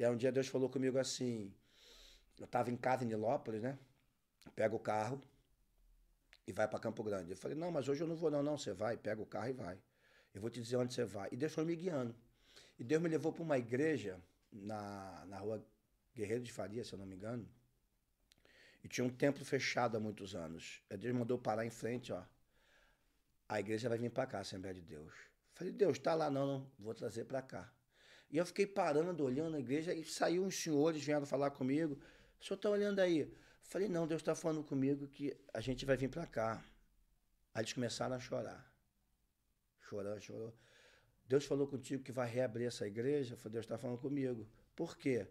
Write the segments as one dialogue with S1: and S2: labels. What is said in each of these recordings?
S1: E aí um dia Deus falou comigo assim, eu estava em casa em Nilópolis, né? Pega o carro e vai para Campo Grande. Eu falei, não, mas hoje eu não vou não, não, você vai, pega o carro e vai. Eu vou te dizer onde você vai. E Deus foi me guiando. E Deus me levou para uma igreja na, na rua Guerreiro de Faria, se eu não me engano. E tinha um templo fechado há muitos anos. Aí Deus mandou parar em frente, ó. A igreja vai vir para cá, a Assembleia de Deus. Eu falei, Deus, tá lá não, não. Vou trazer para cá. E eu fiquei parando, olhando a igreja, e saiu uns senhores, vieram falar comigo. O senhor está olhando aí? falei, não, Deus está falando comigo que a gente vai vir para cá. Aí eles começaram a chorar. Chorando, chorou. Deus falou contigo que vai reabrir essa igreja? Eu falei, Deus está falando comigo. Por quê?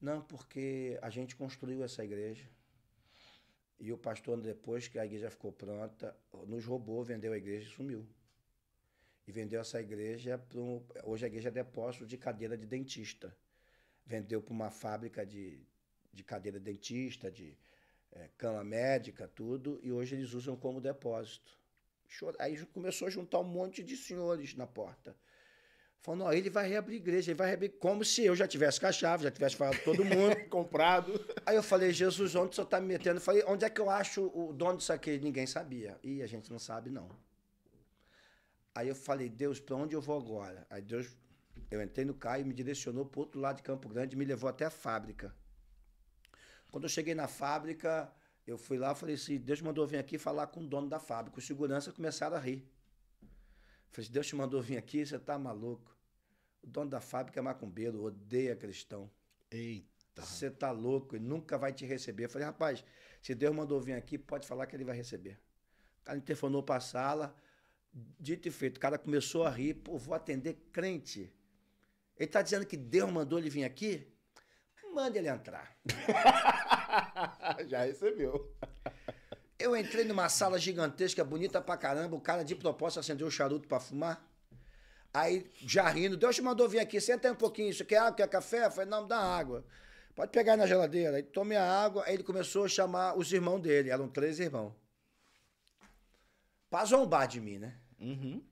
S1: Não, porque a gente construiu essa igreja. E o pastor, depois que a igreja ficou pronta, nos roubou, vendeu a igreja e sumiu e vendeu essa igreja para um, hoje a igreja é depósito de cadeira de dentista. Vendeu para uma fábrica de, de cadeira de dentista, de é, cama médica, tudo, e hoje eles usam como depósito. Aí começou a juntar um monte de senhores na porta. Falando, ele vai reabrir igreja, ele vai reabrir. Como se eu já tivesse com a chave, já tivesse falado todo mundo. Comprado. Aí eu falei, Jesus, onde o senhor tá me metendo? Eu falei, onde é que eu acho o dono disso aqui? Ninguém sabia. E a gente não sabe, não. Aí eu falei, Deus, para onde eu vou agora? Aí Deus, eu entrei no carro e me direcionou para outro lado de Campo Grande, me levou até a fábrica. Quando eu cheguei na fábrica, eu fui lá, falei assim, Deus mandou vir aqui falar com o dono da fábrica. Os segurança começaram a rir. Falei falei, assim, Deus te mandou vir aqui, você tá maluco. O dono da fábrica é macumbeiro, odeia cristão. Eita. Você tá louco e nunca vai te receber. Eu falei, rapaz, se Deus mandou vir aqui, pode falar que ele vai receber. O cara me telefonou para a sala, Dito e feito, o cara começou a rir, pô, vou atender crente. Ele tá dizendo que Deus mandou ele vir aqui? Manda ele entrar. Já recebeu. Eu entrei numa sala gigantesca, bonita pra caramba, o cara de propósito acendeu o charuto para fumar. Aí, já rindo, Deus te mandou vir aqui, senta aí um pouquinho, isso quer é água, quer café? Eu falei, não, me dá água. Pode pegar na geladeira. Aí tomei a água, aí ele começou a chamar os irmãos dele, eram três irmãos. Pra zombar de mim, né? Uhum.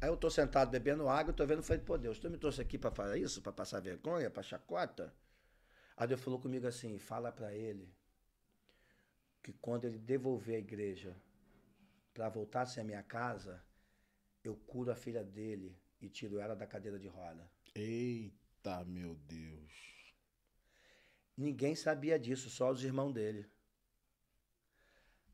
S1: Aí eu tô sentado bebendo água, tô vendo, eu falei, pô Deus, tu me trouxe aqui para falar isso, para passar vergonha, para chacota? Aí Deus falou comigo assim, fala para ele que quando ele devolver a igreja para voltar a ser a minha casa, eu curo a filha dele e tiro ela da cadeira de roda. Eita, meu Deus. Ninguém sabia disso, só os irmãos dele.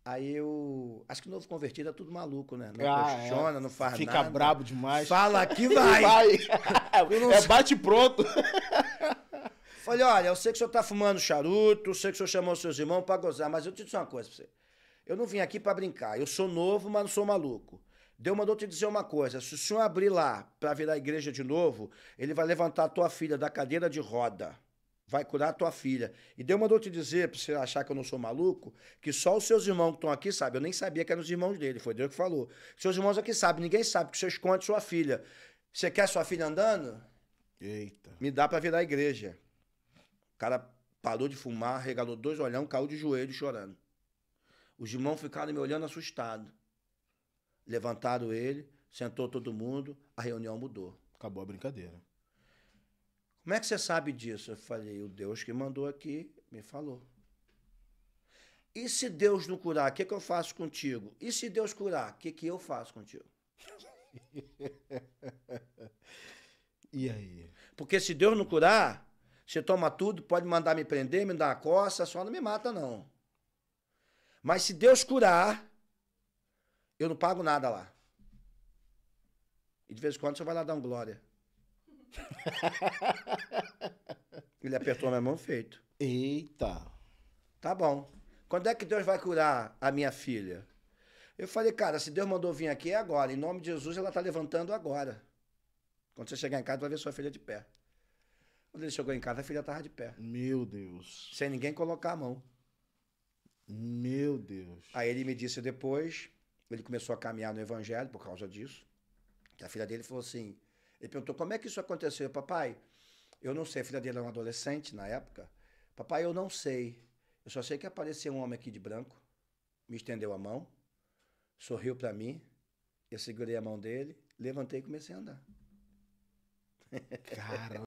S1: Aí eu. Acho que novo convertido é tudo maluco, né? Não ah, questiona, é. não faz Fica nada. Fica brabo demais. Fala que vai. vai. Não... É bate pronto. Falei, olha, eu sei que o senhor tá fumando charuto, eu sei que o senhor chamou seus irmãos para gozar, mas eu te disse uma coisa pra você. Eu não vim aqui para brincar. Eu sou novo, mas não sou maluco. Deus mandou te dizer uma coisa: se o senhor abrir lá para virar igreja de novo, ele vai levantar a tua filha da cadeira de roda vai curar a tua filha. E Deus mandou te dizer, pra você achar que eu não sou maluco, que só os seus irmãos que estão aqui sabem. Eu nem sabia que eram os irmãos dele, foi Deus que falou. Seus irmãos aqui sabem, ninguém sabe que você esconde sua filha. Você quer sua filha andando? Eita. Me dá para virar a igreja. O cara parou de fumar, regalou dois olhão, caiu de joelho chorando. Os irmãos ficaram me olhando assustado. Levantaram ele, sentou todo mundo, a reunião mudou. Acabou a brincadeira. Como é que você sabe disso? Eu falei, o Deus que mandou aqui me falou. E se Deus não curar, o que, que eu faço contigo? E se Deus curar, o que, que eu faço contigo? e aí? Porque se Deus não curar, você toma tudo, pode mandar me prender, me dar uma coça, só não me mata, não. Mas se Deus curar, eu não pago nada lá. E de vez em quando você vai lá dar um glória. Ele apertou minha mão feito. Eita. Tá bom. Quando é que Deus vai curar a minha filha? Eu falei, cara, se Deus mandou vir aqui é agora. Em nome de Jesus, ela tá levantando agora. Quando você chegar em casa, vai ver sua filha de pé. Quando ele chegou em casa, a filha estava de pé. Meu Deus. Sem ninguém colocar a mão. Meu Deus. Aí ele me disse depois, ele começou a caminhar no evangelho por causa disso. Que a filha dele falou assim: ele perguntou: como é que isso aconteceu? Papai, eu não sei. A filha dele era um adolescente na época. Papai, eu não sei. Eu só sei que apareceu um homem aqui de branco, me estendeu a mão, sorriu para mim, eu segurei a mão dele, levantei e comecei a andar. Caramba!